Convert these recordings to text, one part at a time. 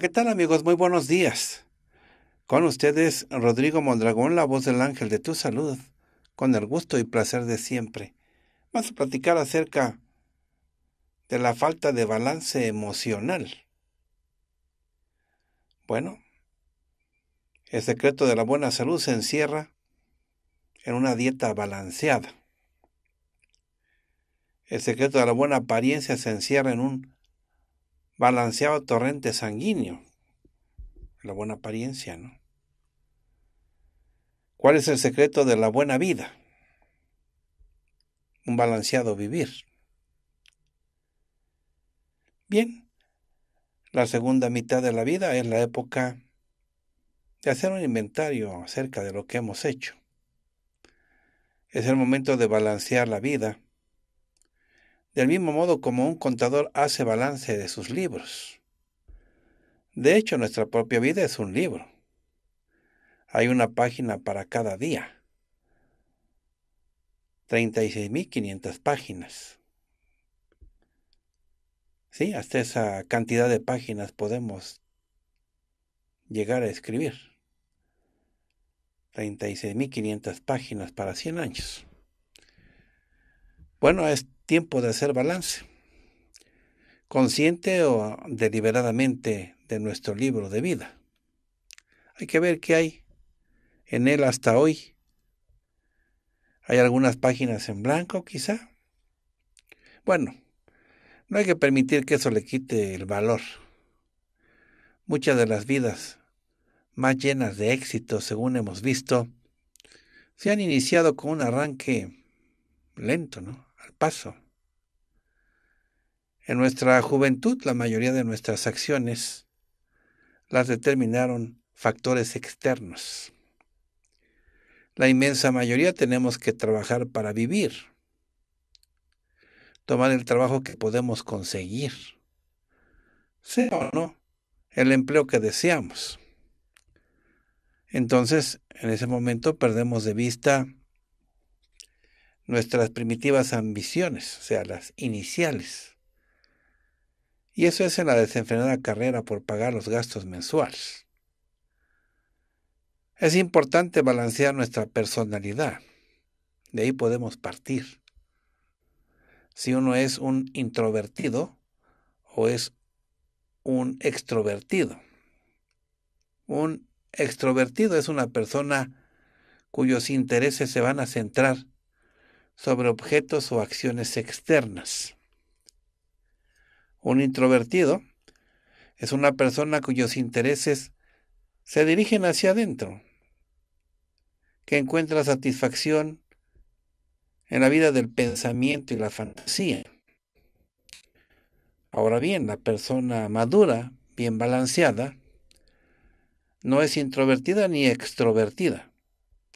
¿qué tal amigos? Muy buenos días. Con ustedes Rodrigo Mondragón, la voz del ángel de tu salud, con el gusto y placer de siempre. Vamos a platicar acerca de la falta de balance emocional. Bueno, el secreto de la buena salud se encierra en una dieta balanceada. El secreto de la buena apariencia se encierra en un Balanceado torrente sanguíneo. La buena apariencia, ¿no? ¿Cuál es el secreto de la buena vida? Un balanceado vivir. Bien, la segunda mitad de la vida es la época de hacer un inventario acerca de lo que hemos hecho. Es el momento de balancear la vida del mismo modo como un contador hace balance de sus libros. De hecho, nuestra propia vida es un libro. Hay una página para cada día. 36.500 páginas. Sí, hasta esa cantidad de páginas podemos llegar a escribir. 36.500 páginas para 100 años. Bueno, es tiempo de hacer balance. Consciente o deliberadamente de nuestro libro de vida. Hay que ver qué hay en él hasta hoy. Hay algunas páginas en blanco, quizá. Bueno, no hay que permitir que eso le quite el valor. Muchas de las vidas más llenas de éxito, según hemos visto, se han iniciado con un arranque lento, ¿no? paso. En nuestra juventud la mayoría de nuestras acciones las determinaron factores externos. La inmensa mayoría tenemos que trabajar para vivir, tomar el trabajo que podemos conseguir, sea o no el empleo que deseamos. Entonces, en ese momento perdemos de vista nuestras primitivas ambiciones, o sea, las iniciales. Y eso es en la desenfrenada carrera por pagar los gastos mensuales. Es importante balancear nuestra personalidad. De ahí podemos partir. Si uno es un introvertido o es un extrovertido. Un extrovertido es una persona cuyos intereses se van a centrar sobre objetos o acciones externas. Un introvertido es una persona cuyos intereses se dirigen hacia adentro, que encuentra satisfacción en la vida del pensamiento y la fantasía. Ahora bien, la persona madura, bien balanceada, no es introvertida ni extrovertida.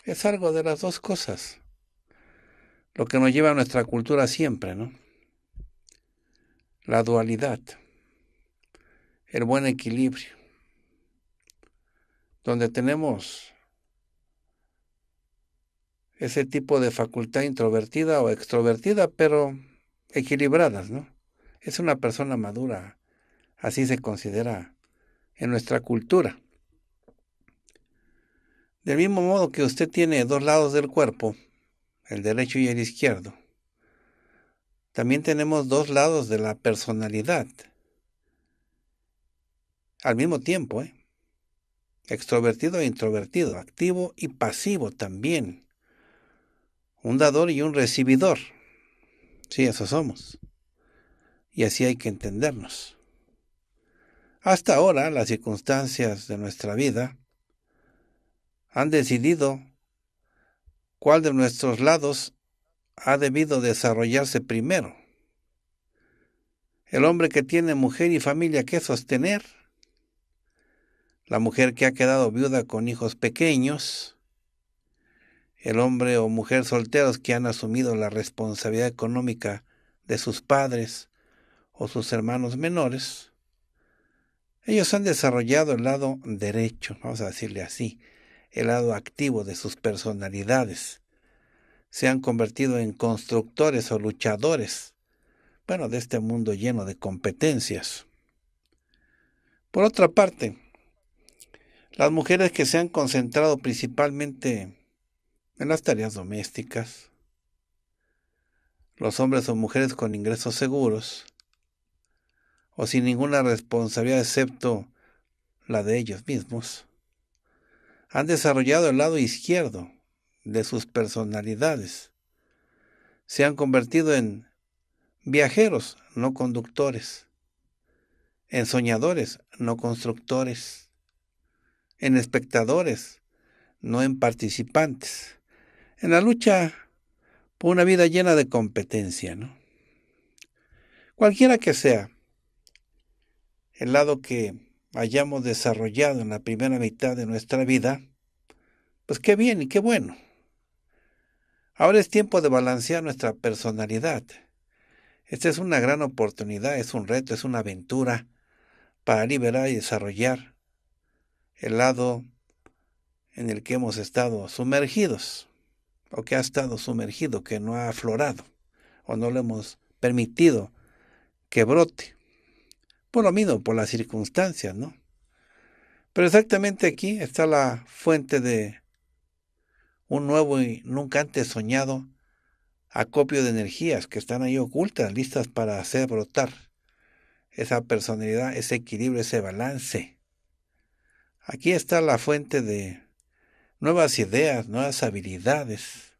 Es algo de las dos cosas lo que nos lleva a nuestra cultura siempre, ¿no? La dualidad, el buen equilibrio, donde tenemos ese tipo de facultad introvertida o extrovertida, pero equilibradas, ¿no? Es una persona madura, así se considera en nuestra cultura. Del mismo modo que usted tiene dos lados del cuerpo, el derecho y el izquierdo. También tenemos dos lados de la personalidad. Al mismo tiempo, ¿eh? extrovertido e introvertido, activo y pasivo también. Un dador y un recibidor. Sí, eso somos. Y así hay que entendernos. Hasta ahora las circunstancias de nuestra vida han decidido cuál de nuestros lados ha debido desarrollarse primero. El hombre que tiene mujer y familia que sostener, la mujer que ha quedado viuda con hijos pequeños, el hombre o mujer solteros que han asumido la responsabilidad económica de sus padres o sus hermanos menores, ellos han desarrollado el lado derecho, vamos a decirle así, el lado activo de sus personalidades. Se han convertido en constructores o luchadores, bueno, de este mundo lleno de competencias. Por otra parte, las mujeres que se han concentrado principalmente en las tareas domésticas, los hombres o mujeres con ingresos seguros, o sin ninguna responsabilidad excepto la de ellos mismos, han desarrollado el lado izquierdo de sus personalidades. Se han convertido en viajeros, no conductores, en soñadores, no constructores, en espectadores, no en participantes, en la lucha por una vida llena de competencia, Cualquiera que sea el lado que hayamos desarrollado en la primera mitad de nuestra vida, pues qué bien y qué bueno. Ahora es tiempo de balancear nuestra personalidad. Esta es una gran oportunidad, es un reto, es una aventura para liberar y desarrollar el lado en el que hemos estado sumergidos, o que ha estado sumergido, que no ha aflorado, o no lo hemos permitido que brote. Por lo mismo, por las circunstancias, ¿no? Pero exactamente aquí está la fuente de un nuevo y nunca antes soñado acopio de energías que están ahí ocultas, listas para hacer brotar esa personalidad, ese equilibrio, ese balance. Aquí está la fuente de nuevas ideas, nuevas habilidades,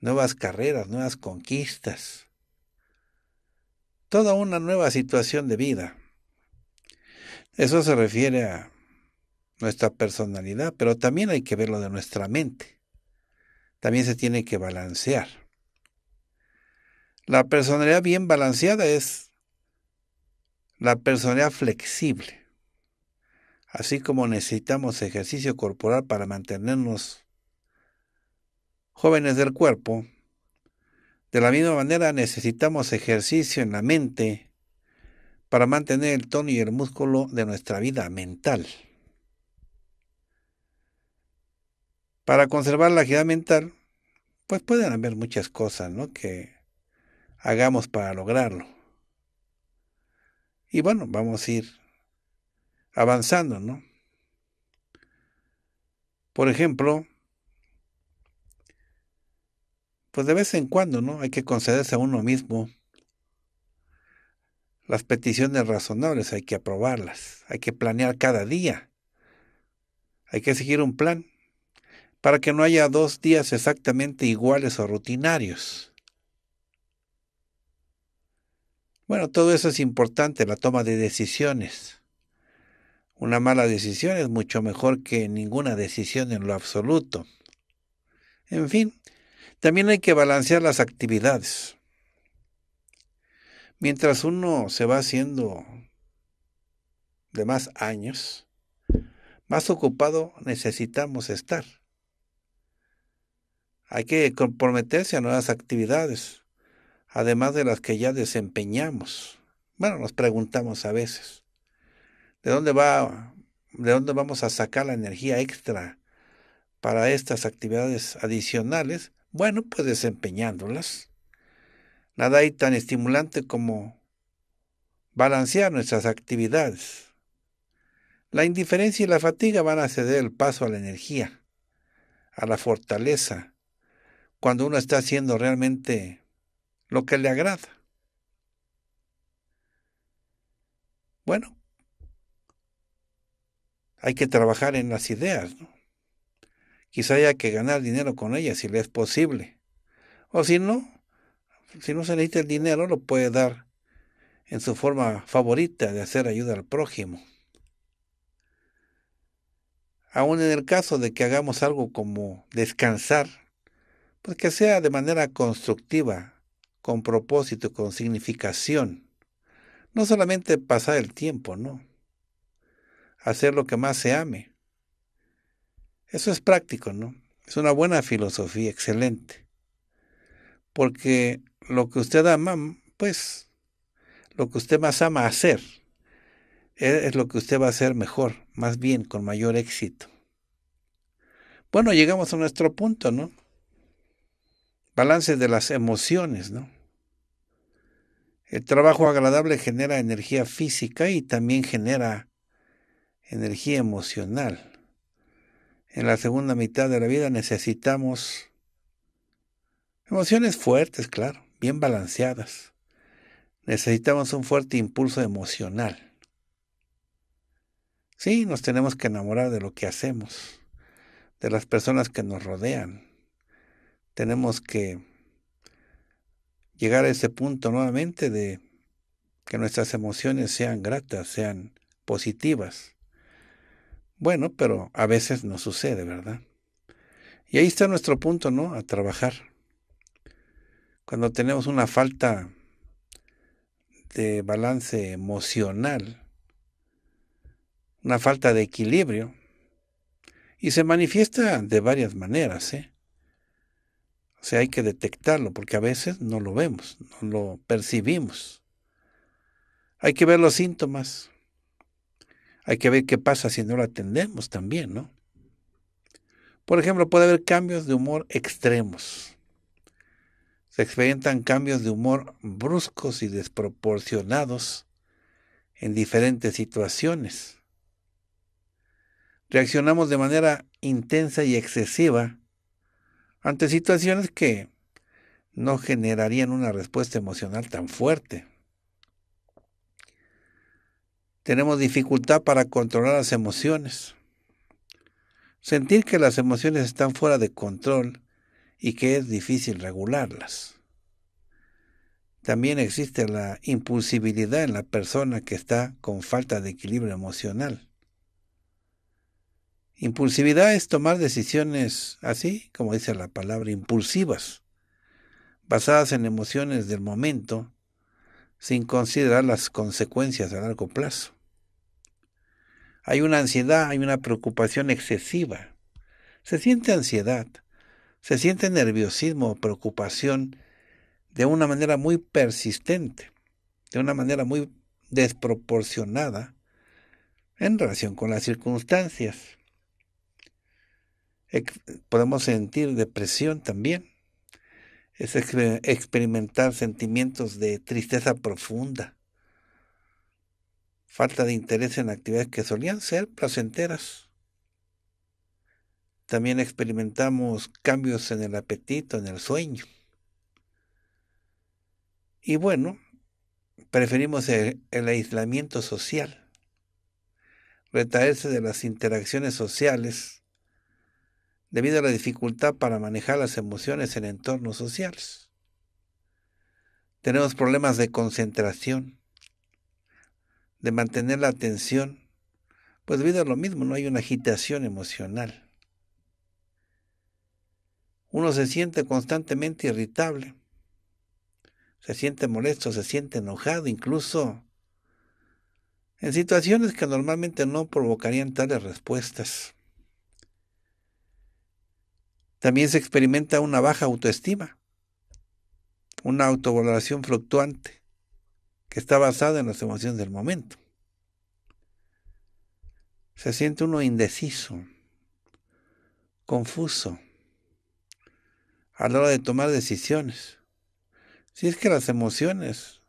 nuevas carreras, nuevas conquistas toda una nueva situación de vida. Eso se refiere a nuestra personalidad, pero también hay que verlo de nuestra mente. También se tiene que balancear. La personalidad bien balanceada es la personalidad flexible. Así como necesitamos ejercicio corporal para mantenernos jóvenes del cuerpo, de la misma manera necesitamos ejercicio en la mente para mantener el tono y el músculo de nuestra vida mental. Para conservar la agilidad mental, pues pueden haber muchas cosas que hagamos para lograrlo. Y bueno, vamos a ir avanzando, ¿no? Por ejemplo, pues de vez en cuando, ¿no? Hay que concederse a uno mismo. Las peticiones razonables hay que aprobarlas, hay que planear cada día, hay que seguir un plan para que no haya dos días exactamente iguales o rutinarios. Bueno, todo eso es importante, la toma de decisiones. Una mala decisión es mucho mejor que ninguna decisión en lo absoluto. En fin, también hay que balancear las actividades. Mientras uno se va haciendo de más años, más ocupado necesitamos estar. Hay que comprometerse a nuevas actividades, además de las que ya desempeñamos. Bueno, nos preguntamos a veces, ¿de dónde va de dónde vamos a sacar la energía extra para estas actividades adicionales bueno, pues desempeñándolas. Nada hay tan estimulante como balancear nuestras actividades. La indiferencia y la fatiga van a ceder el paso a la energía, a la fortaleza, cuando uno está haciendo realmente lo que le agrada. Bueno, hay que trabajar en las ideas, ¿no? Quizá haya que ganar dinero con ella si le es posible. O si no, si no se necesita el dinero, lo puede dar en su forma favorita de hacer ayuda al prójimo. Aún en el caso de que hagamos algo como descansar, pues que sea de manera constructiva, con propósito, con significación. No solamente pasar el tiempo, no. Hacer lo que más se ame. Eso es práctico, ¿no? Es una buena filosofía, excelente. Porque lo que usted ama, pues, lo que usted más ama hacer, e, es lo que usted va a hacer mejor, más bien, con mayor éxito. Bueno, llegamos a nuestro punto, ¿no? Balance de las emociones, ¿no? El trabajo agradable genera energía física y también genera energía emocional en la segunda mitad de la vida necesitamos emociones fuertes, claro, bien balanceadas. Necesitamos un fuerte impulso emocional. Sí, nos tenemos que enamorar de lo que hacemos, de las personas que nos rodean. Tenemos que llegar a ese punto nuevamente de que nuestras emociones sean gratas, sean positivas. Bueno, pero a veces no sucede, ¿verdad? Y ahí está nuestro punto, ¿no? A trabajar. Cuando tenemos una falta de balance emocional, una falta de equilibrio, y se manifiesta de varias maneras, ¿eh? O sea, hay que detectarlo, porque a veces no lo vemos, no lo percibimos. Hay que ver los síntomas. Hay que ver qué pasa si no lo atendemos también, ¿no? Por ejemplo, puede haber cambios de humor extremos. Se experimentan cambios de humor bruscos y desproporcionados en diferentes situaciones. Reaccionamos de manera intensa y excesiva ante situaciones que no generarían una respuesta emocional tan fuerte tenemos dificultad para controlar las emociones. Sentir que las emociones están fuera de control y que es difícil regularlas. También existe la impulsibilidad en la persona que está con falta de equilibrio emocional. Impulsividad es tomar decisiones así, como dice la palabra, impulsivas, basadas en emociones del momento, sin considerar las consecuencias a largo plazo. Hay una ansiedad, hay una preocupación excesiva. Se siente ansiedad, se siente nerviosismo, o preocupación de una manera muy persistente, de una manera muy desproporcionada en relación con las circunstancias. Podemos sentir depresión también. Es experimentar sentimientos de tristeza profunda, falta de interés en actividades que solían ser placenteras. También experimentamos cambios en el apetito, en el sueño. Y bueno, preferimos el, aislamiento social, retraerse de las interacciones sociales debido a la dificultad para manejar las emociones en entornos sociales. Tenemos problemas de concentración, de mantener la atención, pues vida es lo mismo no hay una agitación emocional. Uno se siente constantemente irritable, se siente molesto, se siente enojado, incluso en situaciones que normalmente no provocarían tales respuestas. También se experimenta una baja autoestima, una autovaloración fluctuante, que está basada en las emociones del momento. Se siente uno indeciso, confuso, a la hora de tomar decisiones. Si es que las emociones,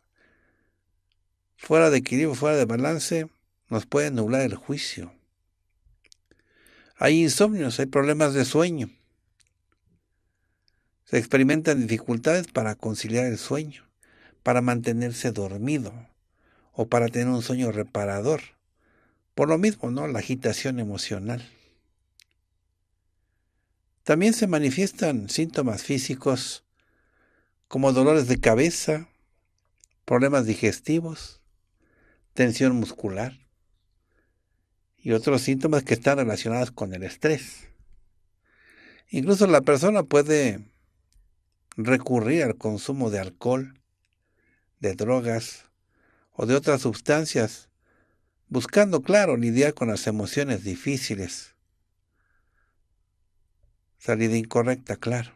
fuera de equilibrio, fuera de balance, nos pueden nublar el juicio. Hay insomnios, hay problemas de sueño. Se experimentan dificultades para conciliar el sueño para mantenerse dormido o para tener un sueño reparador. Por lo mismo, ¿no? La agitación emocional. También se manifiestan síntomas físicos como dolores de cabeza, problemas digestivos, tensión muscular y otros síntomas que están relacionados con el estrés. Incluso la persona puede recurrir al consumo de alcohol de drogas o de otras sustancias, buscando, claro, lidiar con las emociones difíciles. Salida incorrecta, claro.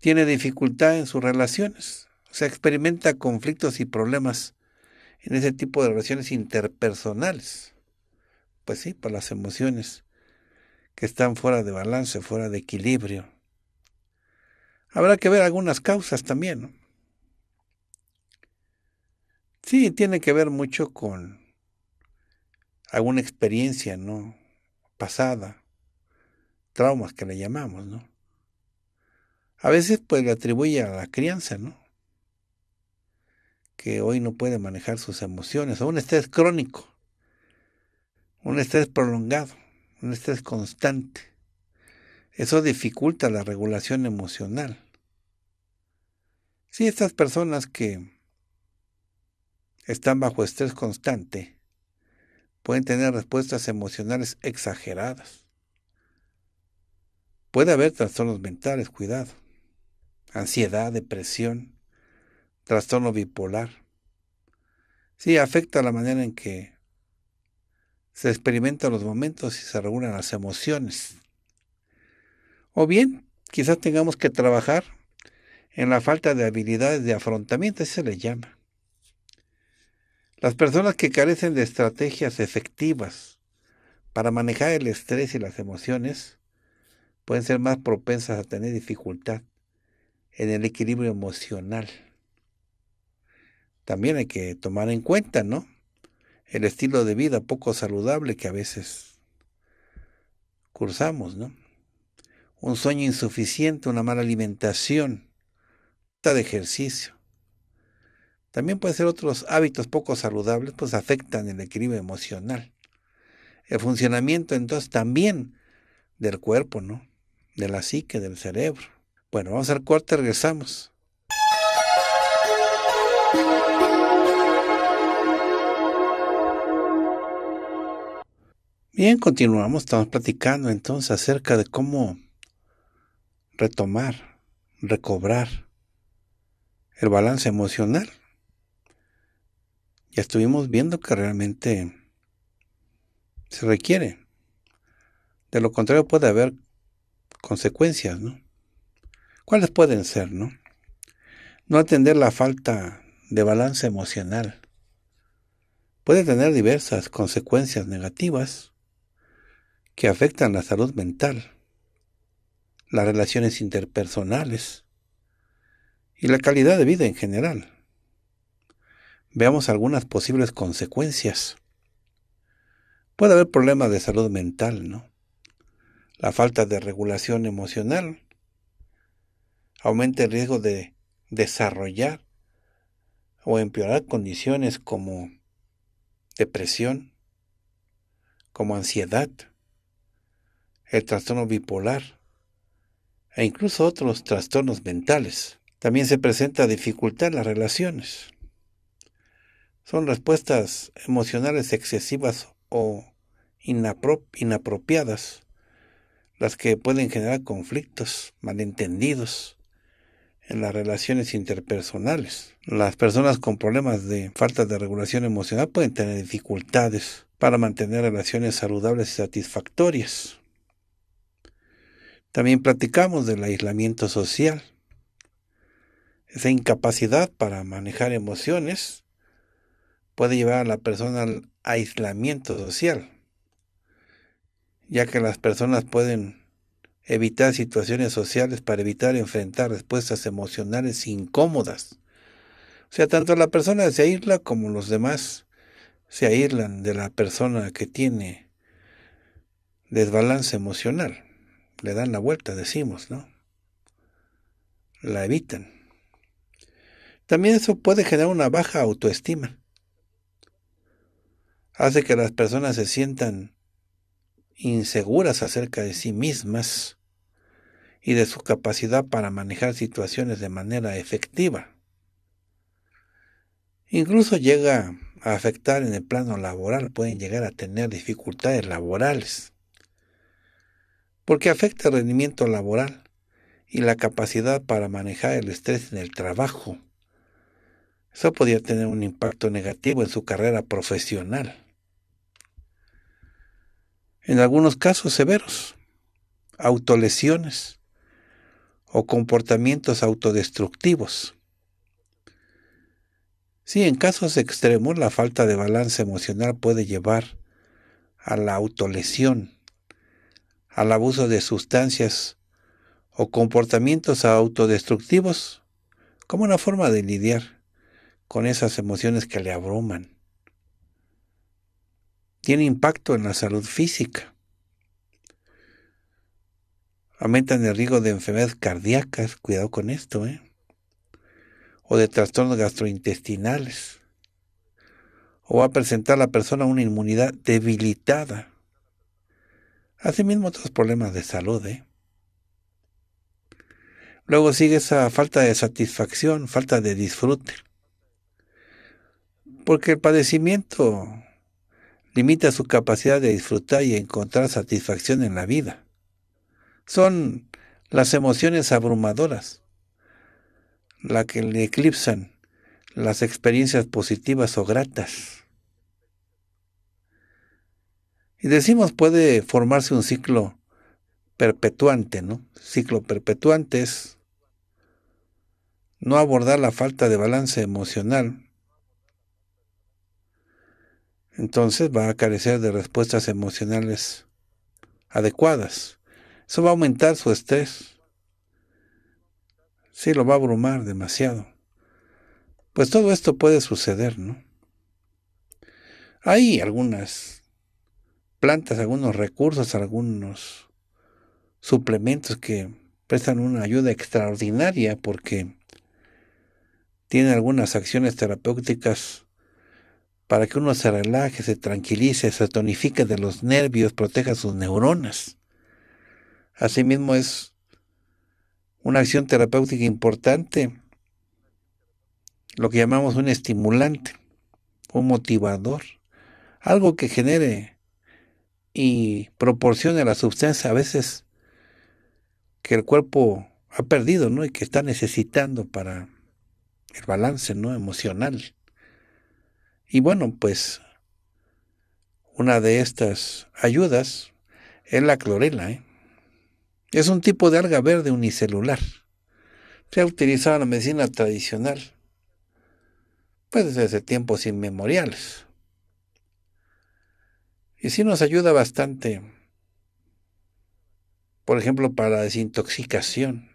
Tiene dificultad en sus relaciones, Se experimenta conflictos y problemas en ese tipo de relaciones interpersonales. Pues sí, por las emociones que están fuera de balance, fuera de equilibrio. Habrá que ver algunas causas también. ¿no? Sí, tiene que ver mucho con alguna experiencia, ¿no? Pasada, traumas que le llamamos, ¿no? A veces pues le atribuye a la crianza, ¿no? Que hoy no puede manejar sus emociones, a un estrés crónico, un estrés prolongado, un estrés constante. Eso dificulta la regulación emocional. Sí, estas personas que están bajo estrés constante, pueden tener respuestas emocionales exageradas. Puede haber trastornos mentales, cuidado, ansiedad, depresión, trastorno bipolar. Sí, afecta la manera en que se experimentan los momentos y se regulan las emociones. O bien, quizás tengamos que trabajar en la falta de habilidades de afrontamiento, se le llama. Las personas que carecen de estrategias efectivas para manejar el estrés y las emociones pueden ser más propensas a tener dificultad en el equilibrio emocional. También hay que tomar en cuenta, ¿no? El estilo de vida poco saludable que a veces cursamos, ¿no? Un sueño insuficiente, una mala alimentación, falta de ejercicio, también puede ser otros hábitos poco saludables, pues afectan el equilibrio emocional. El funcionamiento entonces también del cuerpo, ¿no? De la psique, del cerebro. Bueno, vamos al corte, regresamos. Bien, continuamos, estamos platicando entonces acerca de cómo retomar, recobrar el balance emocional ya estuvimos viendo que realmente se requiere. De lo contrario puede haber consecuencias, ¿no? ¿Cuáles pueden ser, no? No atender la falta de balance emocional puede tener diversas consecuencias negativas que afectan la salud mental, las relaciones interpersonales y la calidad de vida en general. Veamos algunas posibles consecuencias. Puede haber problemas de salud mental, ¿no? La falta de regulación emocional aumenta el riesgo de desarrollar o empeorar condiciones como depresión, como ansiedad, el trastorno bipolar e incluso otros trastornos mentales. También se presenta dificultad en las relaciones. Son respuestas emocionales excesivas o inapropiadas las que pueden generar conflictos, malentendidos en las relaciones interpersonales. Las personas con problemas de falta de regulación emocional pueden tener dificultades para mantener relaciones saludables y satisfactorias. También platicamos del aislamiento social. Esa incapacidad para manejar emociones puede llevar a la persona al aislamiento social, ya que las personas pueden evitar situaciones sociales para evitar enfrentar respuestas emocionales incómodas. O sea, tanto la persona se aísla como los demás se aíslan de la persona que tiene desbalance emocional. Le dan la vuelta, decimos, ¿no? La evitan. También eso puede generar una baja autoestima hace que las personas se sientan inseguras acerca de sí mismas y de su capacidad para manejar situaciones de manera efectiva. Incluso llega a afectar en el plano laboral, pueden llegar a tener dificultades laborales, porque afecta el rendimiento laboral y la capacidad para manejar el estrés en el trabajo. Eso podría tener un impacto negativo en su carrera profesional en algunos casos severos, autolesiones o comportamientos autodestructivos. Sí, en casos extremos la falta de balance emocional puede llevar a la autolesión, al abuso de sustancias o comportamientos autodestructivos como una forma de lidiar con esas emociones que le abruman tiene impacto en la salud física. Aumentan el riesgo de enfermedades cardíacas, cuidado con esto, ¿eh? o de trastornos gastrointestinales, o va a presentar a la persona una inmunidad debilitada. Asimismo otros problemas de salud. ¿eh? Luego sigue esa falta de satisfacción, falta de disfrute. Porque el padecimiento limita su capacidad de disfrutar y encontrar satisfacción en la vida. Son las emociones abrumadoras las que le eclipsan las experiencias positivas o gratas. Y decimos puede formarse un ciclo perpetuante, ¿no? Ciclo perpetuante es no abordar la falta de balance emocional entonces va a carecer de respuestas emocionales adecuadas. Eso va a aumentar su estrés. Sí, lo va a abrumar demasiado. Pues todo esto puede suceder, ¿no? Hay algunas plantas, algunos recursos, algunos suplementos que prestan una ayuda extraordinaria porque tienen algunas acciones terapéuticas para que uno se relaje, se tranquilice, se tonifique de los nervios, proteja sus neuronas. Asimismo es una acción terapéutica importante, lo que llamamos un estimulante, un motivador, algo que genere y proporcione la sustancia a veces que el cuerpo ha perdido, ¿no? Y que está necesitando para el balance, ¿no? Emocional. Y bueno, pues una de estas ayudas es la clorela. ¿eh? Es un tipo de alga verde unicelular. Se ha utilizado en la medicina tradicional, pues desde tiempos inmemoriales. Y sí nos ayuda bastante, por ejemplo, para desintoxicación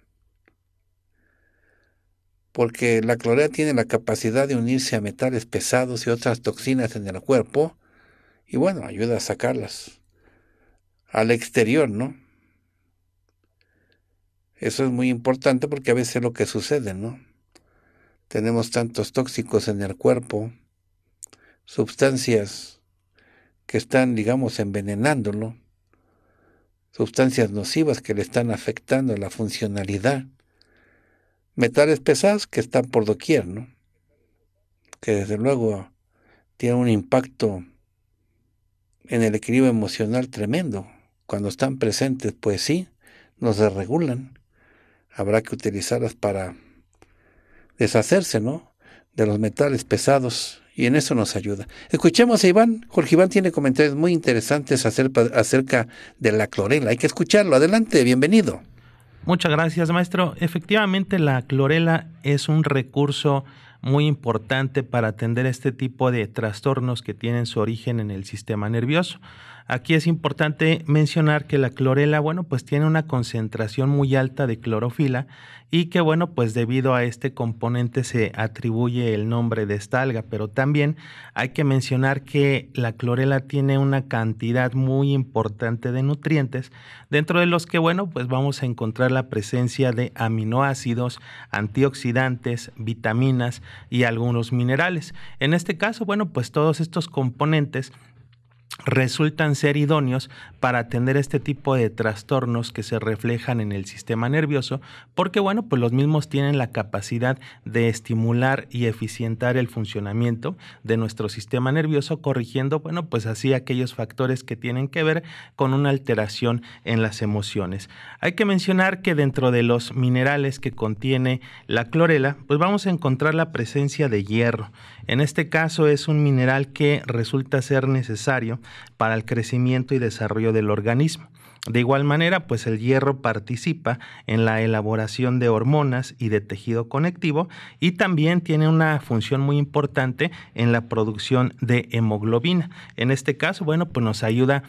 porque la clorea tiene la capacidad de unirse a metales pesados y otras toxinas en el cuerpo y bueno, ayuda a sacarlas al exterior, ¿no? Eso es muy importante porque a veces es lo que sucede, ¿no? Tenemos tantos tóxicos en el cuerpo, sustancias que están, digamos, envenenándolo, sustancias nocivas que le están afectando la funcionalidad metales pesados que están por doquier, ¿no? que desde luego tienen un impacto en el equilibrio emocional tremendo. Cuando están presentes, pues sí, nos desregulan. Habrá que utilizarlas para deshacerse, ¿no? De los metales pesados y en eso nos ayuda. Escuchemos a Iván. Jorge Iván tiene comentarios muy interesantes acerca de la clorela. Hay que escucharlo. Adelante, bienvenido. Muchas gracias, maestro. Efectivamente, la clorela es un recurso muy importante para atender este tipo de trastornos que tienen su origen en el sistema nervioso. Aquí es importante mencionar que la clorela, bueno, pues tiene una concentración muy alta de clorofila y que, bueno, pues debido a este componente se atribuye el nombre de esta alga, pero también hay que mencionar que la clorela tiene una cantidad muy importante de nutrientes, dentro de los que, bueno, pues vamos a encontrar la presencia de aminoácidos, antioxidantes, vitaminas y algunos minerales. En este caso, bueno, pues todos estos componentes resultan ser idóneos para atender este tipo de trastornos que se reflejan en el sistema nervioso, porque bueno, pues los mismos tienen la capacidad de estimular y eficientar el funcionamiento de nuestro sistema nervioso, corrigiendo, bueno, pues así aquellos factores que tienen que ver con una alteración en las emociones. Hay que mencionar que dentro de los minerales que contiene la clorela, pues vamos a encontrar la presencia de hierro. En este caso es un mineral que resulta ser necesario para el crecimiento y desarrollo del organismo. De igual manera, pues el hierro participa en la elaboración de hormonas y de tejido conectivo y también tiene una función muy importante en la producción de hemoglobina. En este caso, bueno, pues nos ayuda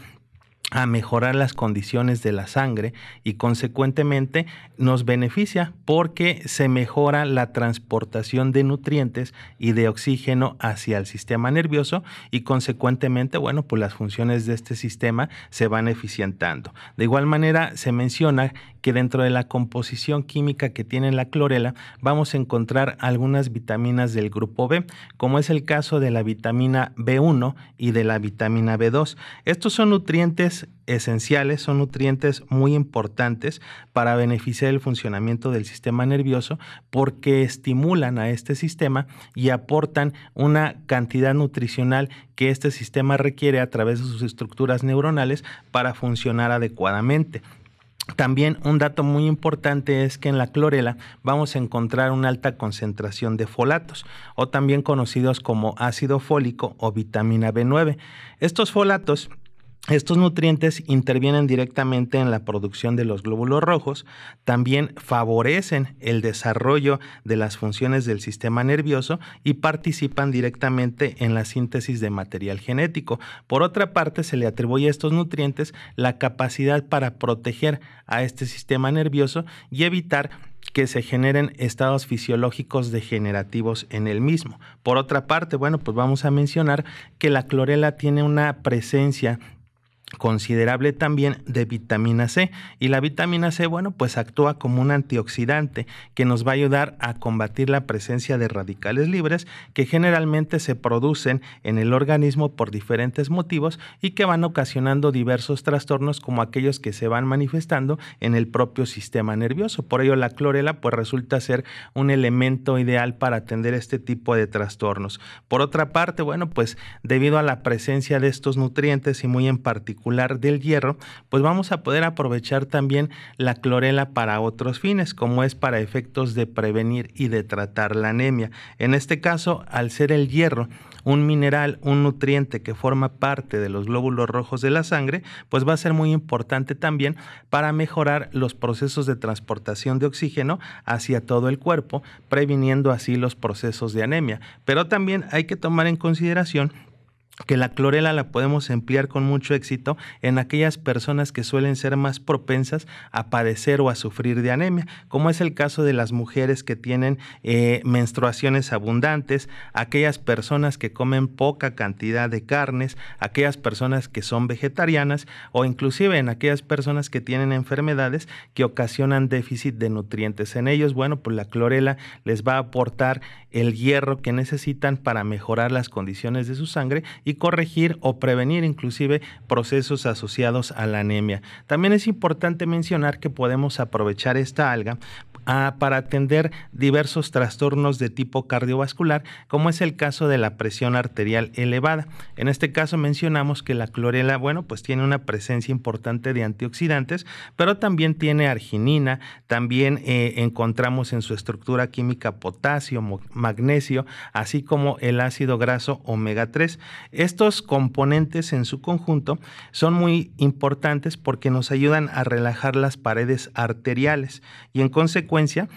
a mejorar las condiciones de la sangre y consecuentemente nos beneficia porque se mejora la transportación de nutrientes y de oxígeno hacia el sistema nervioso y consecuentemente, bueno, pues las funciones de este sistema se van eficientando. De igual manera, se menciona dentro de la composición química que tiene la clorela vamos a encontrar algunas vitaminas del grupo B, como es el caso de la vitamina B1 y de la vitamina B2. Estos son nutrientes esenciales, son nutrientes muy importantes para beneficiar el funcionamiento del sistema nervioso porque estimulan a este sistema y aportan una cantidad nutricional que este sistema requiere a través de sus estructuras neuronales para funcionar adecuadamente. También un dato muy importante es que en la clorela vamos a encontrar una alta concentración de folatos o también conocidos como ácido fólico o vitamina B9. Estos folatos estos nutrientes intervienen directamente en la producción de los glóbulos rojos, también favorecen el desarrollo de las funciones del sistema nervioso y participan directamente en la síntesis de material genético. Por otra parte, se le atribuye a estos nutrientes la capacidad para proteger a este sistema nervioso y evitar que se generen estados fisiológicos degenerativos en el mismo. Por otra parte, bueno, pues vamos a mencionar que la clorela tiene una presencia considerable también de vitamina C y la vitamina C bueno pues actúa como un antioxidante que nos va a ayudar a combatir la presencia de radicales libres que generalmente se producen en el organismo por diferentes motivos y que van ocasionando diversos trastornos como aquellos que se van manifestando en el propio sistema nervioso por ello la clorela pues resulta ser un elemento ideal para atender este tipo de trastornos por otra parte bueno pues debido a la presencia de estos nutrientes y muy en particular del hierro, pues vamos a poder aprovechar también la clorela para otros fines, como es para efectos de prevenir y de tratar la anemia. En este caso, al ser el hierro un mineral, un nutriente que forma parte de los glóbulos rojos de la sangre, pues va a ser muy importante también para mejorar los procesos de transportación de oxígeno hacia todo el cuerpo, previniendo así los procesos de anemia. Pero también hay que tomar en consideración que la clorela la podemos emplear con mucho éxito en aquellas personas que suelen ser más propensas a padecer o a sufrir de anemia, como es el caso de las mujeres que tienen eh, menstruaciones abundantes, aquellas personas que comen poca cantidad de carnes, aquellas personas que son vegetarianas o inclusive en aquellas personas que tienen enfermedades que ocasionan déficit de nutrientes en ellos. Bueno, pues la clorela les va a aportar el hierro que necesitan para mejorar las condiciones de su sangre y corregir o prevenir inclusive procesos asociados a la anemia. También es importante mencionar que podemos aprovechar esta alga para atender diversos trastornos de tipo cardiovascular, como es el caso de la presión arterial elevada. En este caso mencionamos que la clorela, bueno, pues tiene una presencia importante de antioxidantes, pero también tiene arginina, también eh, encontramos en su estructura química potasio, magnesio, así como el ácido graso omega 3. Estos componentes en su conjunto son muy importantes porque nos ayudan a relajar las paredes arteriales y en consecuencia consecuencia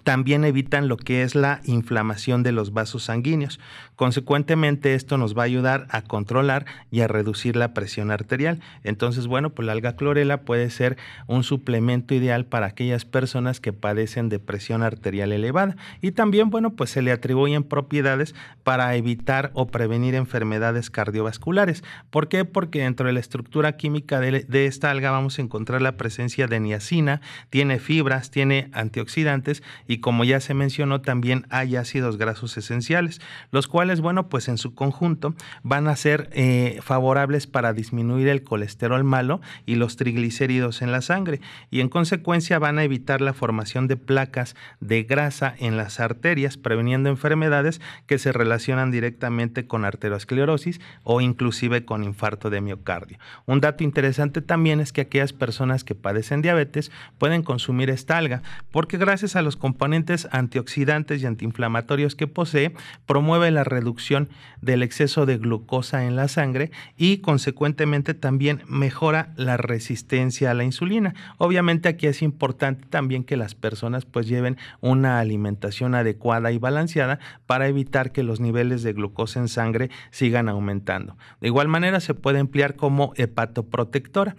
también evitan lo que es la inflamación de los vasos sanguíneos. Consecuentemente, esto nos va a ayudar a controlar y a reducir la presión arterial. Entonces, bueno, pues la alga clorela puede ser un suplemento ideal para aquellas personas que padecen de presión arterial elevada. Y también, bueno, pues se le atribuyen propiedades para evitar o prevenir enfermedades cardiovasculares. ¿Por qué? Porque dentro de la estructura química de, de esta alga vamos a encontrar la presencia de niacina, tiene fibras, tiene antioxidantes y como ya se mencionó también hay ácidos grasos esenciales, los cuales bueno pues en su conjunto van a ser eh, favorables para disminuir el colesterol malo y los triglicéridos en la sangre y en consecuencia van a evitar la formación de placas de grasa en las arterias, preveniendo enfermedades que se relacionan directamente con arteriosclerosis o inclusive con infarto de miocardio. Un dato interesante también es que aquellas personas que padecen diabetes pueden consumir esta alga porque gracias a los componentes antioxidantes y antiinflamatorios que posee, promueve la reducción del exceso de glucosa en la sangre y consecuentemente también mejora la resistencia a la insulina. Obviamente aquí es importante también que las personas pues lleven una alimentación adecuada y balanceada para evitar que los niveles de glucosa en sangre sigan aumentando. De igual manera se puede emplear como hepatoprotectora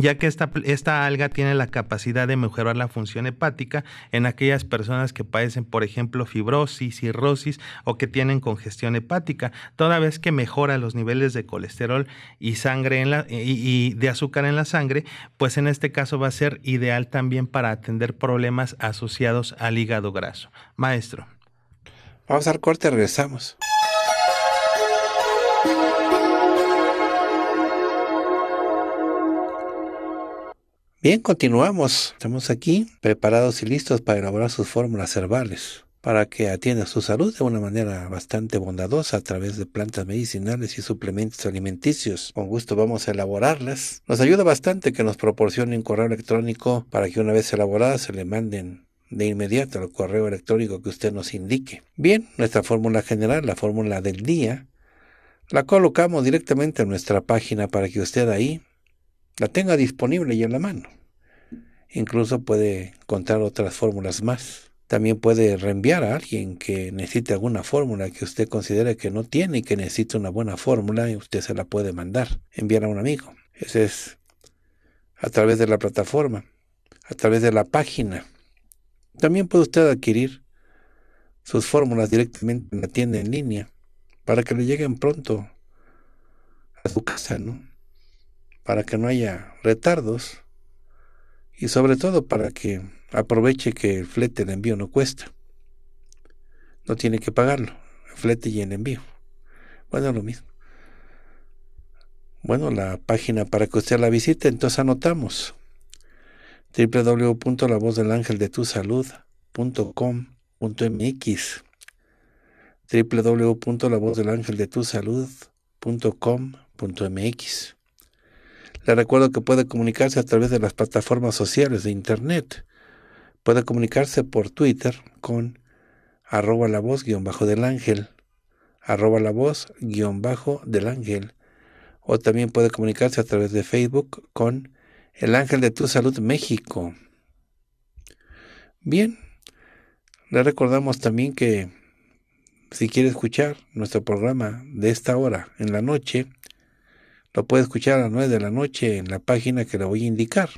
ya que esta, esta, alga tiene la capacidad de mejorar la función hepática en aquellas personas que padecen, por ejemplo, fibrosis, cirrosis o que tienen congestión hepática, toda vez que mejora los niveles de colesterol y, sangre en la, y, de azúcar en la sangre, pues en este caso va a ser ideal también para atender problemas asociados al hígado graso. Maestro. Vamos al corte, regresamos. Bien, continuamos. Estamos aquí preparados y listos para elaborar sus fórmulas herbales para que atienda su salud de una manera bastante bondadosa a través de plantas medicinales y suplementos alimenticios. Con gusto vamos a elaborarlas. Nos ayuda bastante que nos proporcione un correo electrónico para que una vez elaboradas se le manden de inmediato al correo electrónico que usted nos indique. Bien, nuestra fórmula general, la fórmula del día, la colocamos directamente en nuestra página para que usted ahí la tenga disponible y en la mano. Incluso puede encontrar otras fórmulas más. También puede reenviar a alguien que necesite alguna fórmula que usted considere que no tiene y que necesita una buena fórmula y usted se la puede mandar, enviar a un amigo. Ese es a través de la plataforma, a través de la página. También puede usted adquirir sus fórmulas directamente en la tienda en línea para que le lleguen pronto a su casa, ¿no? para que no haya retardos y sobre todo para que aproveche que el flete de envío no cuesta. No tiene que pagarlo, el flete y el envío. Bueno, lo mismo. Bueno, la página para que usted la visite, entonces anotamos www.lavozdelangeldetusalud.com.mx www.lavozdelangeldetusalud.com.mx le recuerdo que puede comunicarse a través de las plataformas sociales de Internet. Puede comunicarse por Twitter con arroba la voz guión bajo del ángel, arroba la voz guión bajo del ángel. O también puede comunicarse a través de Facebook con el ángel de tu salud México. Bien, le recordamos también que si quiere escuchar nuestro programa de esta hora en la noche, lo puede escuchar a las 9 de la noche en la página que le voy a indicar.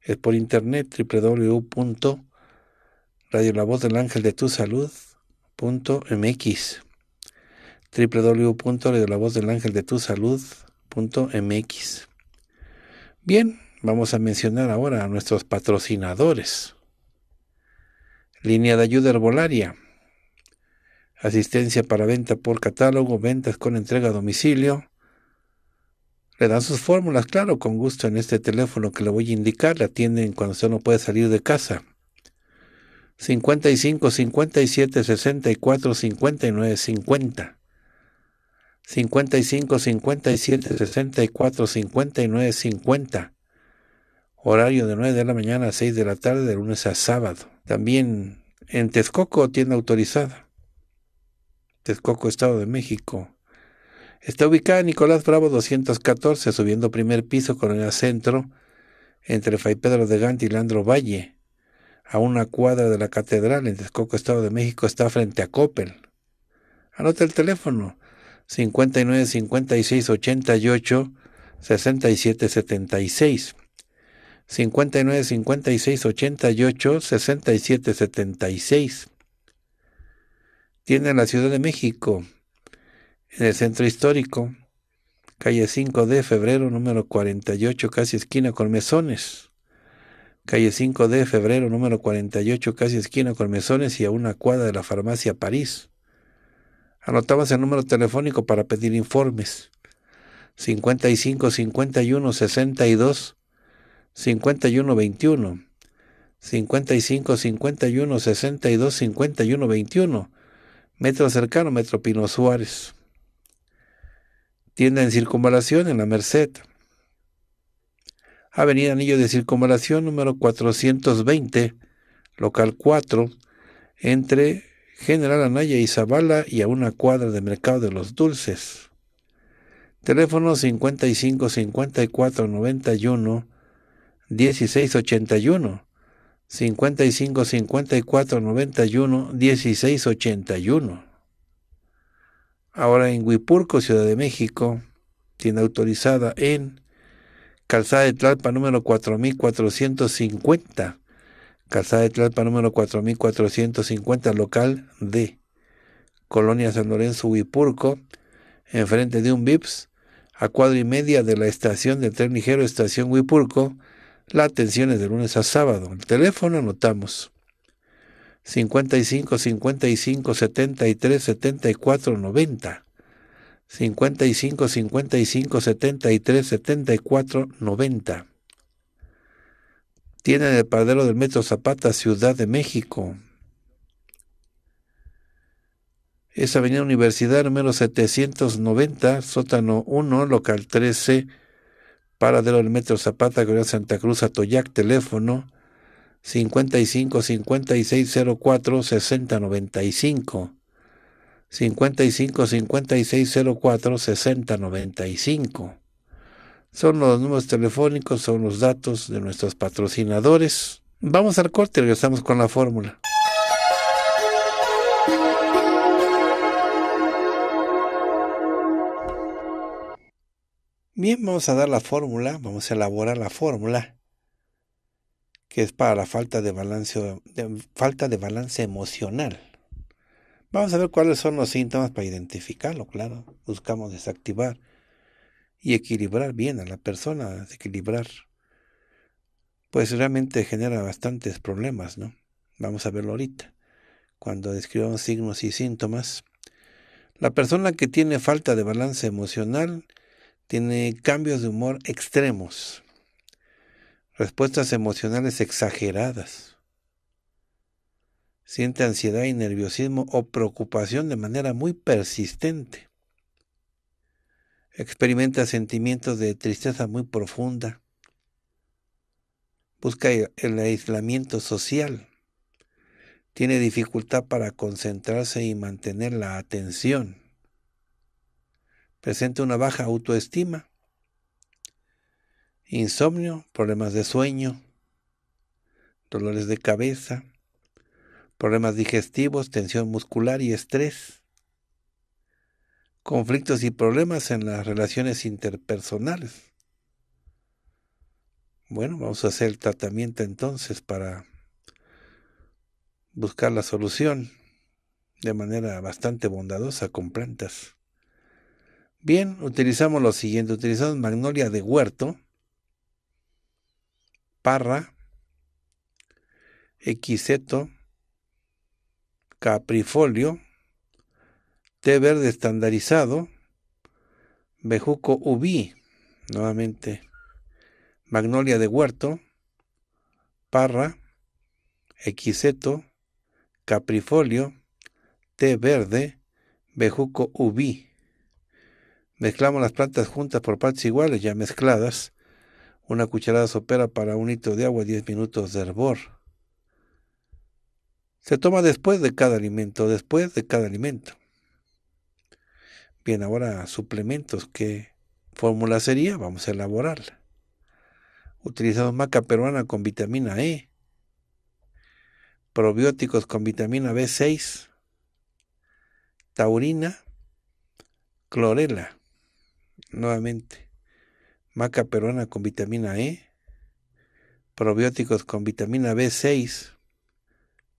Es por internet www.radiolavozdelangeldetusalud.mx www.radiolavozdelangeldetusalud.mx Bien, vamos a mencionar ahora a nuestros patrocinadores. Línea de ayuda herbolaria. Asistencia para venta por catálogo, ventas con entrega a domicilio, le dan sus fórmulas, claro, con gusto en este teléfono que le voy a indicar. La atienden cuando usted no puede salir de casa. 55 57 64 59 50. 55 57 64 59 50. Horario de 9 de la mañana a 6 de la tarde, de lunes a sábado. También en Texcoco, tienda autorizada. Texcoco, Estado de México. Está ubicada en Nicolás Bravo 214, subiendo primer piso, con el Centro, entre Fray Pedro de Gante y Leandro Valle. A una cuadra de la Catedral, en Texcoco, Estado de México, está frente a Coppel. Anota el teléfono 59 56 88 67 76. 59 56 88 67 76. Tiene la Ciudad de México en el centro histórico, calle 5 de febrero, número 48, casi esquina con mesones. Calle 5 de febrero, número 48, casi esquina con mesones y a una cuadra de la farmacia París. Anotabas el número telefónico para pedir informes. 55 51 62 51 21 55 51 62 51 21 Metro cercano, Metro Pino Suárez. Tienda en circunvalación en la Merced. Avenida Anillo de Circunvalación número 420, local 4, entre General Anaya y Zavala y a una cuadra de Mercado de los Dulces. Teléfono 55 54 91 1681. 55 54 91 1681 ahora en Huipurco, Ciudad de México, tiene autorizada en Calzada de Tlalpa número 4450, Calzada de Tlalpa número 4450, local de Colonia San Lorenzo, Huipurco, enfrente de un VIPS, a cuadro y media de la estación del tren ligero Estación Huipurco, la atención es de lunes a sábado. El teléfono anotamos 55, 55, 73, 74, 90. 55, 55, 73, 74, 90. Tienen el paradero del Metro Zapata, Ciudad de México. Es Avenida Universidad número 790, sótano 1, local 13, paradero del Metro Zapata, Correa Santa Cruz, Atoyac, teléfono 55 04 56 60 95. 55 56 5604 6095. Son los números telefónicos, son los datos de nuestros patrocinadores. Vamos al corte, regresamos con la fórmula. Bien, vamos a dar la fórmula, vamos a elaborar la fórmula que es para la falta de balance, de, falta de balance emocional. Vamos a ver cuáles son los síntomas para identificarlo, claro. Buscamos desactivar y equilibrar bien a la persona, desequilibrar. Pues realmente genera bastantes problemas, ¿no? Vamos a verlo ahorita. Cuando describamos signos y síntomas, la persona que tiene falta de balance emocional tiene cambios de humor extremos, respuestas emocionales exageradas. Siente ansiedad y nerviosismo o preocupación de manera muy persistente. Experimenta sentimientos de tristeza muy profunda. Busca el aislamiento social. Tiene dificultad para concentrarse y mantener la atención. Presenta una baja autoestima insomnio, problemas de sueño, dolores de cabeza, problemas digestivos, tensión muscular y estrés, conflictos y problemas en las relaciones interpersonales. Bueno, vamos a hacer el tratamiento entonces para buscar la solución de manera bastante bondadosa con plantas. Bien, utilizamos lo siguiente, utilizamos magnolia de huerto, Parra, Equiseto, Caprifolio, té verde estandarizado, bejuco ubi nuevamente magnolia de huerto, parra, equiseto, caprifolio, té verde, bejuco ubi Mezclamos las plantas juntas por partes iguales, ya mezcladas, una cucharada sopera para un litro de agua, 10 minutos de hervor. Se toma después de cada alimento, después de cada alimento. Bien, ahora suplementos, ¿qué fórmula sería? Vamos a elaborarla. Utilizamos maca peruana con vitamina E, probióticos con vitamina B6, taurina, clorela, nuevamente maca peruana con vitamina E, probióticos con vitamina B6,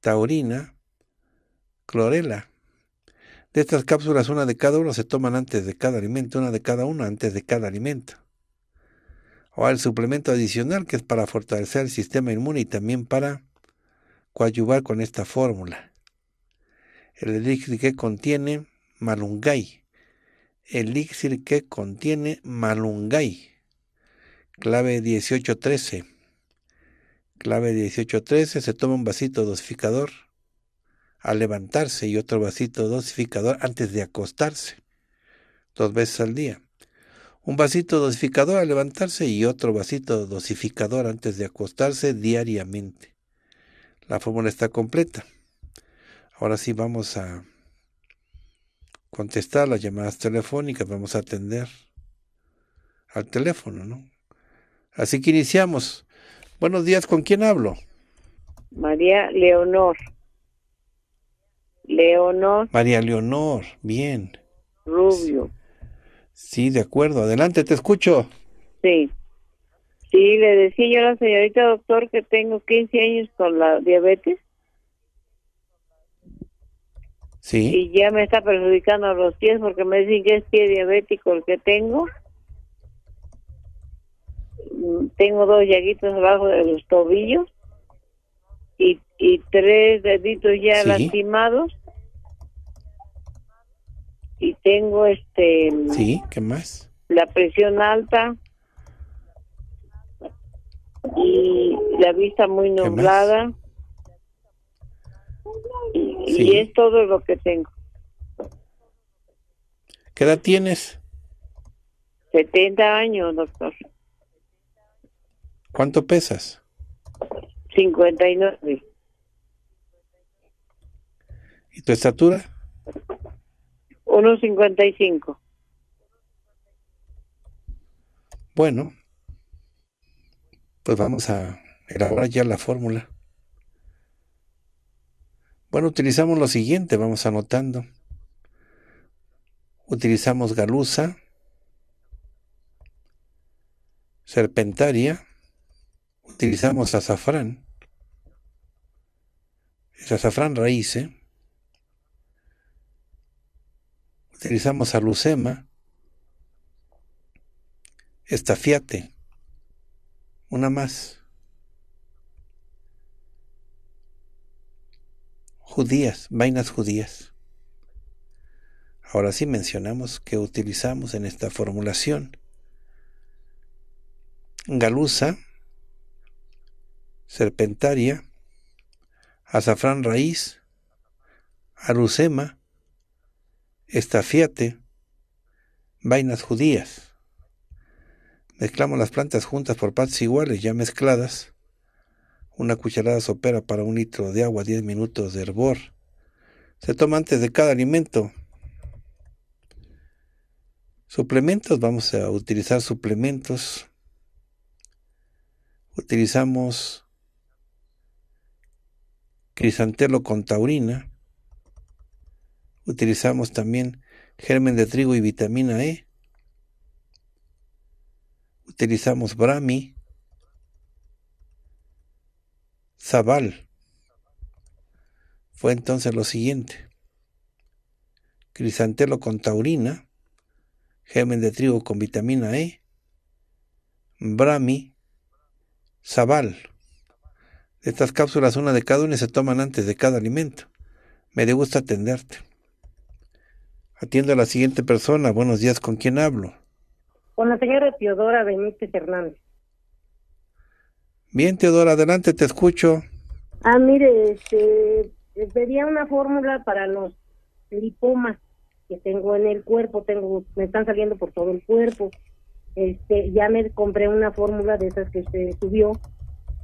taurina, clorela. De estas cápsulas, una de cada uno se toman antes de cada alimento, una de cada uno antes de cada alimento. O el suplemento adicional que es para fortalecer el sistema inmune y también para coadyuvar con esta fórmula. El elixir que contiene malungay. Elixir que contiene malungay. Clave 1813. Clave 1813. Se toma un vasito dosificador al levantarse y otro vasito dosificador antes de acostarse. Dos veces al día. Un vasito dosificador al levantarse y otro vasito dosificador antes de acostarse diariamente. La fórmula está completa. Ahora sí vamos a contestar las llamadas telefónicas, vamos a atender al teléfono, ¿no? Así que iniciamos. Buenos días, ¿con quién hablo? María Leonor. Leonor. María Leonor, bien. Rubio. Sí, de acuerdo. Adelante, te escucho. Sí. Sí, le decía yo a la señorita doctor que tengo 15 años con la diabetes. Sí. Y ya me está perjudicando los pies porque me dicen que es pie diabético el que tengo tengo dos llaguitos abajo de los tobillos y, tres deditos ya lastimados y tengo este sí qué más la presión alta y la vista muy nublada y, y, es todo lo que tengo ¿qué edad tienes? 70 años doctor ¿Cuánto pesas? 59. ¿Y tu estatura? 1,55. Bueno, pues vamos a elaborar ya la fórmula. Bueno, utilizamos lo siguiente, vamos anotando. Utilizamos galusa, serpentaria, utilizamos azafrán. El azafrán raíce ¿eh? Utilizamos alucema. Estafiate. Una más. Judías, vainas judías. Ahora sí mencionamos que utilizamos en esta formulación. Galusa, serpentaria, azafrán raíz, arucema, estafiate, vainas judías. Mezclamos las plantas juntas por partes iguales, ya mezcladas. Una cucharada sopera para un litro de agua, 10 minutos de hervor. Se toma antes de cada alimento. Suplementos, vamos a utilizar suplementos. Utilizamos crisantelo con taurina. Utilizamos también germen de trigo y vitamina E. Utilizamos brami, zabal. Fue entonces lo siguiente. Crisantelo con taurina, germen de trigo con vitamina E, brami, zabal. Estas cápsulas, una de cada una, se toman antes de cada alimento. Me gusta atenderte. Atiendo a la siguiente persona. Buenos días, ¿con quién hablo? Con la señora Teodora Benítez Hernández. Bien, Teodora, adelante, te escucho. Ah, mire, este, pedía una fórmula para los lipomas que tengo en el cuerpo, tengo, me están saliendo por todo el cuerpo. Este, ya me compré una fórmula de esas que se subió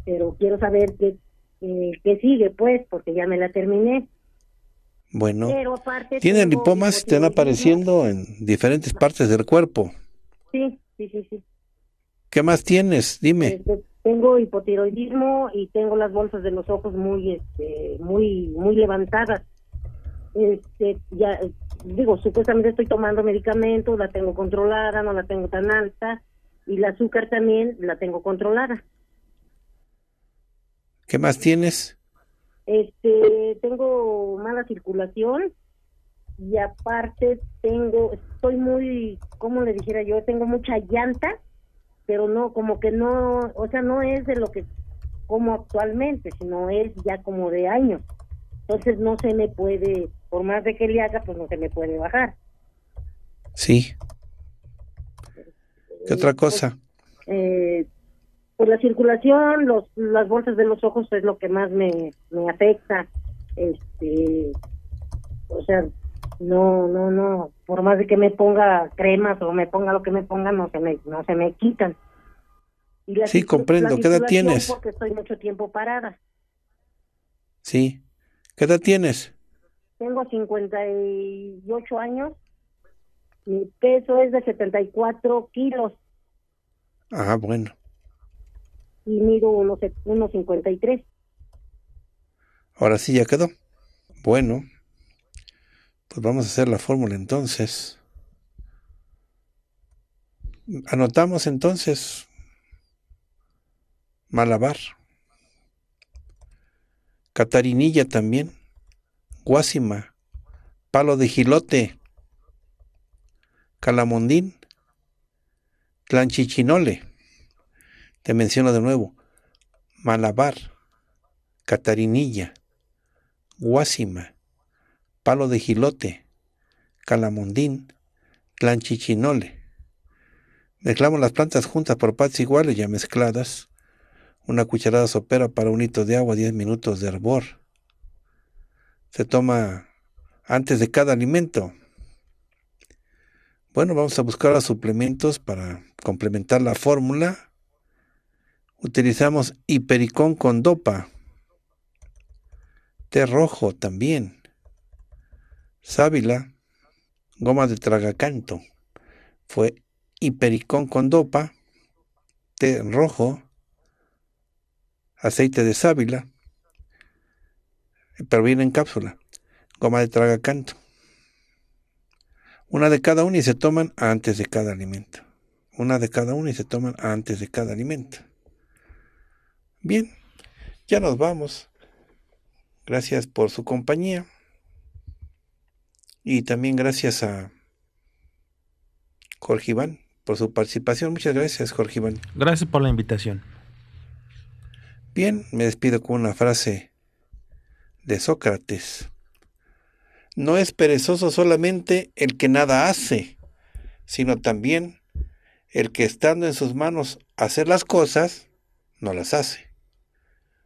pero quiero saber eh, qué, sigue, pues, porque ya me la terminé. Bueno, pero tienen lipomas, están apareciendo en diferentes partes del cuerpo. Sí, sí, sí, sí. ¿Qué más tienes? Dime. Este, tengo hipotiroidismo y tengo las bolsas de los ojos muy, este, muy, muy levantadas. Este, ya digo, supuestamente estoy tomando medicamentos, la tengo controlada, no la tengo tan alta y el azúcar también la tengo controlada. ¿Qué más tienes? Este, tengo mala circulación y aparte tengo, estoy muy, ¿cómo le dijera yo? Tengo mucha llanta, pero no, como que no, o sea, no es de lo que como actualmente, sino es ya como de años. Entonces no se me puede, por más de que le haga, pues no se me puede bajar. Sí. ¿Qué otra este, cosa? eh, pues, la circulación, los, las bolsas de los ojos es lo que más me, afecta. Este, o sea, no, no, no, por más de que me ponga cremas o me ponga lo que me ponga, no se me, no se me quitan. Y sí, comprendo, ¿qué edad tienes? Porque estoy mucho tiempo parada. Sí, ¿qué edad tienes? Tengo 58 años, mi peso es de 74 kilos. Ah, bueno y mido 1.53. unos Ahora sí, ya quedó. Bueno, pues vamos a hacer la fórmula entonces. Anotamos entonces Malabar, Catarinilla también, Guásima, Palo de Gilote, Calamondín, Tlanchichinole. Te menciono de nuevo, Malabar, Catarinilla, Guásima, Palo de Gilote, Calamondín, Tlanchichinole. Mezclamos las plantas juntas por partes iguales ya mezcladas. Una cucharada sopera para un litro de agua, 10 minutos de hervor. Se toma antes de cada alimento. Bueno, vamos a buscar los suplementos para complementar la fórmula Utilizamos hipericón con dopa. Té rojo también. Sábila. Goma de tragacanto. Fue hipericón con dopa. Té rojo. Aceite de sábila. Pero viene en cápsula. Goma de tragacanto. Una de cada una y se toman antes de cada alimento. Una de cada una y se toman antes de cada alimento. Bien, ya nos vamos. Gracias por su compañía. Y también gracias a Jorge Iván por su participación. Muchas gracias, Jorge Iván. Gracias por la invitación. Bien, me despido con una frase de Sócrates. No es perezoso solamente el que nada hace, sino también el que estando en sus manos hacer las cosas, no las hace.